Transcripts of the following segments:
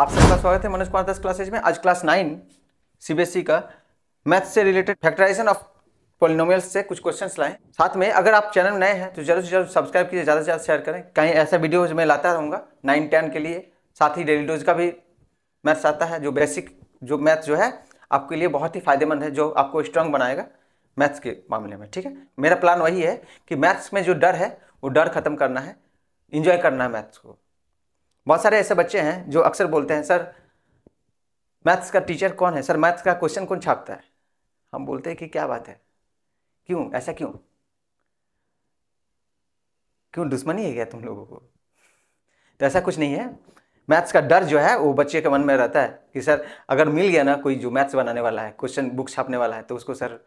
आप सबका स्वागत है मनोज कुमार दस क्लासेज में आज क्लास नाइन सीबीएसई e का मैथ्स से रिलेटेड फैक्टराइजेशन ऑफ पोलिनोमियल्स से कुछ क्वेश्चंस लाएं साथ में अगर आप चैनल नए हैं तो जरूर से जरूर सब्सक्राइब कीजिए ज़्यादा से ज़्यादा शेयर करें कहीं ऐसा वीडियोज मैं लाता रहूँगा नाइन टेन के लिए साथ ही डेली डोज का भी मैथ्स आता है जो बेसिक जो मैथ्स जो है आपके लिए बहुत ही फायदेमंद है जो आपको स्ट्रांग बनाएगा मैथ्स के मामले में ठीक है मेरा प्लान वही है कि मैथ्स में जो डर है वो डर खत्म करना है इंजॉय करना है मैथ्स को बहुत सारे ऐसे बच्चे हैं जो अक्सर बोलते हैं सर मैथ्स का टीचर कौन है सर मैथ्स का क्वेश्चन कौन छापता है हम बोलते हैं कि क्या बात है क्यों ऐसा क्यों क्यों दुश्मनी है क्या तुम लोगों को तो ऐसा कुछ नहीं है मैथ्स का डर जो है वो बच्चे के मन में रहता है कि सर अगर मिल गया ना कोई जो मैथ्स बनाने वाला है क्वेश्चन बुक छापने वाला है तो उसको सर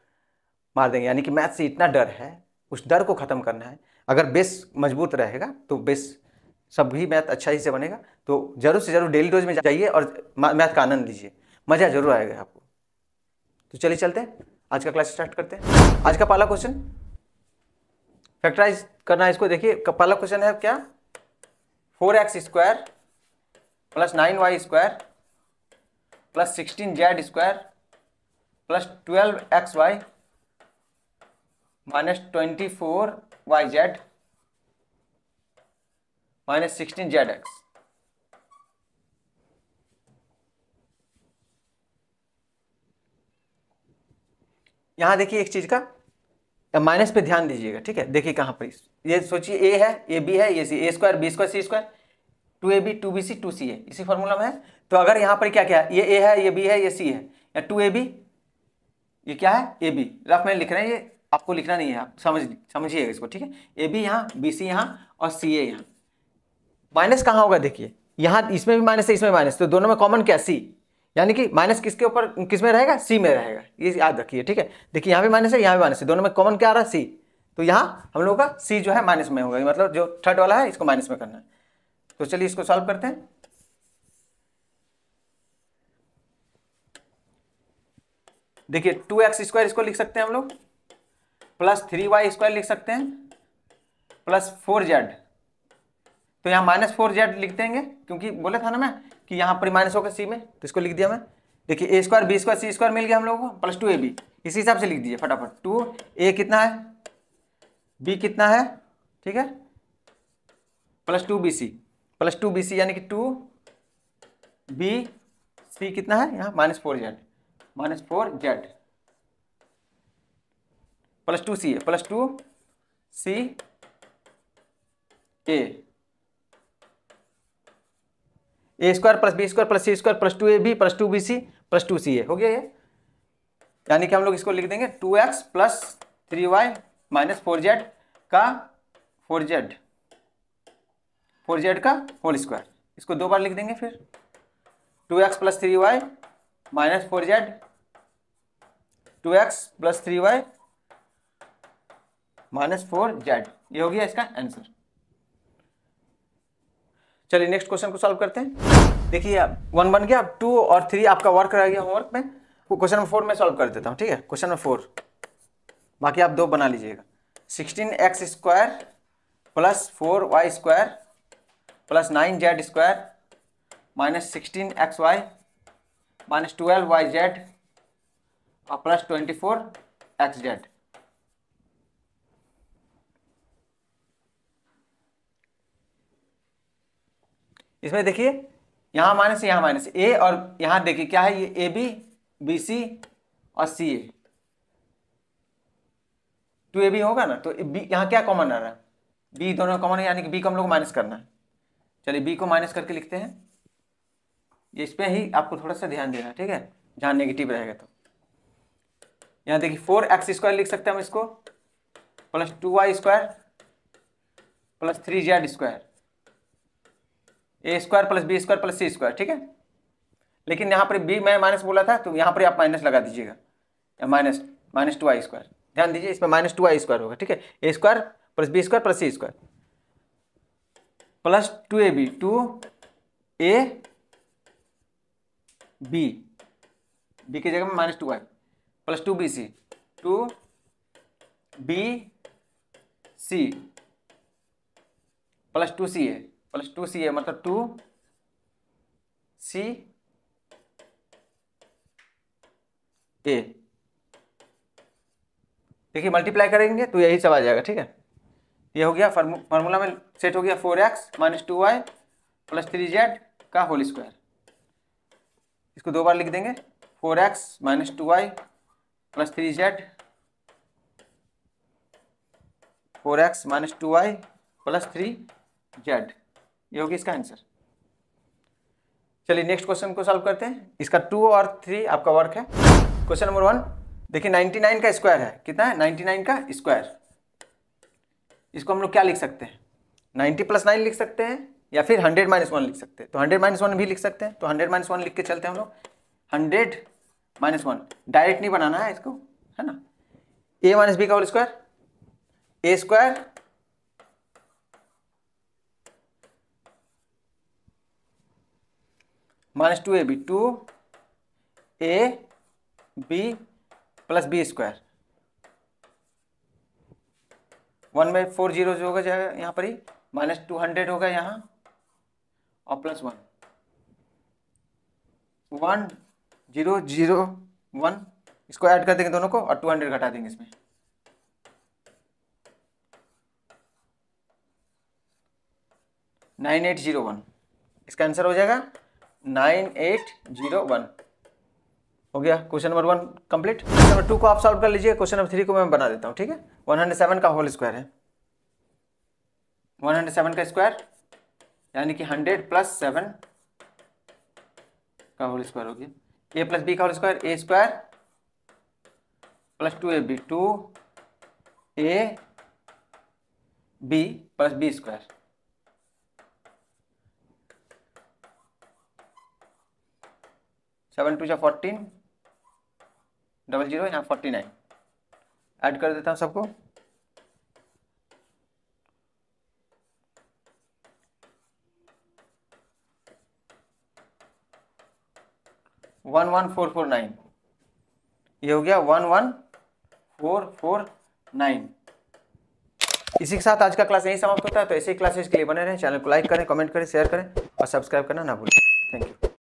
मार देंगे यानी कि मैथ्स से इतना डर है उस डर को ख़त्म करना है अगर बेस मजबूत रहेगा तो बेस सभी मैथ अच्छा ही से बनेगा तो जरूर से जरूर डेली डोज में जाइए और मैथ का आनंद लीजिए मज़ा जरूर आएगा आपको तो चलिए चलते हैं आज का क्लास स्टार्ट करते हैं आज का पहला क्वेश्चन फैक्टराइज करना है इसको देखिए पहला क्वेश्चन है क्या four x square plus nine y square plus sixteen z square plus twelve x y minus twenty four y z minus sixteen z x यहां देखिए एक चीज का माइनस पे ध्यान दीजिएगा ठीक है देखिए कहां पर ये सोचिए ए है ए बी है ये c a square b square c square two a b two b c two c a इसी फॉर्मूला में है तो अगर यहाँ पर क्या क्या है ये ए है ये बी है ये सी है या टू ए बी ये क्या है ए बी रफ में लिख रहे हैं ये आपको लिखना नहीं है आप समझ समझिएगा इसको ठीक है ए बी यहाँ बी सी यहाँ और सी ए यहाँ माइनस कहाँ होगा देखिए यहाँ इसमें भी माइनस है इसमें माइनस तो दोनों में कॉमन क्या सी यानी कि माइनस किसके ऊपर किस में रहेगा सी में रहेगा ये याद रखिए ठीक है देखिए यहाँ भी माइनस है यहाँ भी माइनस है दोनों में कॉमन क्या आ रहा है सी तो यहाँ हम लोगों का सी जो है माइनस में होगा मतलब जो थर्ड वाला है इसको माइनस में करना है तो चलिए इसको सॉल्व करते हैं देखिए टू एक्स स्क्वायर इसको लिख सकते हैं हम लोग प्लस थ्री वाई स्क्वायर लिख सकते हैं प्लस फोर जेड तो यहाँ माइनस फोर जेड लिख देंगे क्योंकि बोले था ना मैं कि यहाँ पर माइनस होगा सी में तो इसको लिख दिया मैं देखिए a square b square c square मिल गया हम लोगों को प्लस टू ए बी इसी हिसाब से लिख दीजिए फटाफट टू ए कितना है बी कितना है ठीक है plus two b c plus two b c यानी कि टू बी सी कितना है यहाँ minus four z minus four z plus two c है plus two c a a square plus b square plus c square plus two a b plus two b c plus two c a हो गया ये यानी कि हम लोग इसको लिख देंगे two x plus three y minus four z का फोर जेड फोर जेड का होल स्क्वायर इसको दो बार लिख देंगे फिर two x plus three y minus four z two x plus three y minus four z ये हो गया इसका आंसर चलिए नेक्स्ट क्वेश्चन को सॉल्व करते हैं देखिए आप वन बन गया अब टू और थ्री आपका वर्क रह गया होमवर्क में क्वेश्चन नंबर फोर में सॉल्व कर देता हूँ ठीक है क्वेश्चन नंबर फोर बाकी आप दो बना लीजिएगा sixteen x square plus four y square plus nine z square minus sixteen x y minus twelve y z और plus twenty four x z इसमें देखिए यहाँ माइनस यहाँ माइनस ए और यहाँ देखिए क्या है ये ए बी बी सी और सी ए टू ए बी होगा ना तो बी यहाँ क्या कॉमन आ रहा है बी दोनों कॉमन है यानी कि बी को हम लोग माइनस करना है चलिए बी को माइनस करके लिखते हैं ये इस पर ही आपको थोड़ा सा ध्यान देना ठीक है जहाँ नेगेटिव रहेगा तो यहाँ देखिए फोर एक्स स्क्वायर लिख सकते हैं हम इसको plus two y square plus three z square a square plus b square plus c square ठीक है लेकिन यहाँ पर बी मैं माइनस बोला था तो यहाँ पर आप माइनस लगा दीजिएगा या minus minus two i square ध्यान दीजिए इसमें माइनस टू आई स्क्वायर होगा ठीक है a square plus b square plus c square plus two a b two a b b की जगह में minus two i plus two b c two b c plus two c a plus two c a मतलब two c ए देखिए multiply करेंगे तो यही सब आ जाएगा ठीक है ये हो गया फॉर्मूला में सेट हो गया four x minus two y plus three z का होल स्क्वायर इसको दो बार लिख देंगे four x minus two y plus three z four x minus two y plus three z ये होगी इसका आंसर चलिए नेक्स्ट क्वेश्चन को सॉल्व करते हैं इसका टू और थ्री आपका वर्क है क्वेश्चन नंबर वन देखिए 99 का स्क्वायर है कितना है 99 का स्क्वायर इसको हम लोग क्या लिख सकते हैं 90 प्लस नाइन लिख सकते हैं या फिर 100 माइनस वन लिख सकते हैं तो 100 माइनस वन भी लिख सकते हैं तो 100 माइनस वन लिख के चलते हैं हम लोग 100 माइनस वन डायरेक्ट नहीं बनाना है इसको है ना ए माइनस बी का whole square a square minus two a b two a b plus b square one by four zero जो होगा जाएगा यहाँ पर ही माइनस टू हंड्रेड होगा यहाँ और plus one one zero zero one इसको ऐड कर देंगे दोनों को और टू हंड्रेड घटा देंगे इसमें नाइन एट जीरो वन इसका आंसर हो जाएगा नाइन एट जीरो वन हो गया question number one complete question number two को आप सॉल्व कर लीजिए क्वेश्चन नंबर थ्री को मैं बना देता हूँ ठीक है वन हंड्रेड सेवन का होल स्क्वायर है वन हंड्रेड सेवन का स्क्वायर यानी कि हंड्रेड प्लस सेवन का होल स्क्वायर हो गया ए प्लस बी का whole square a square plus two a b two a b plus b square seven two या फोर्टीन डबल जीरो यहाँ forty nine add कर देता हूँ सबको one one four four nine ये हो गया one one four four nine इसी के साथ आज का क्लास यही समाप्त होता है तो ऐसे ही क्लासेस के लिए बने रहें चैनल को लाइक करें कमेंट करें शेयर करें और सब्सक्राइब करना ना भूलें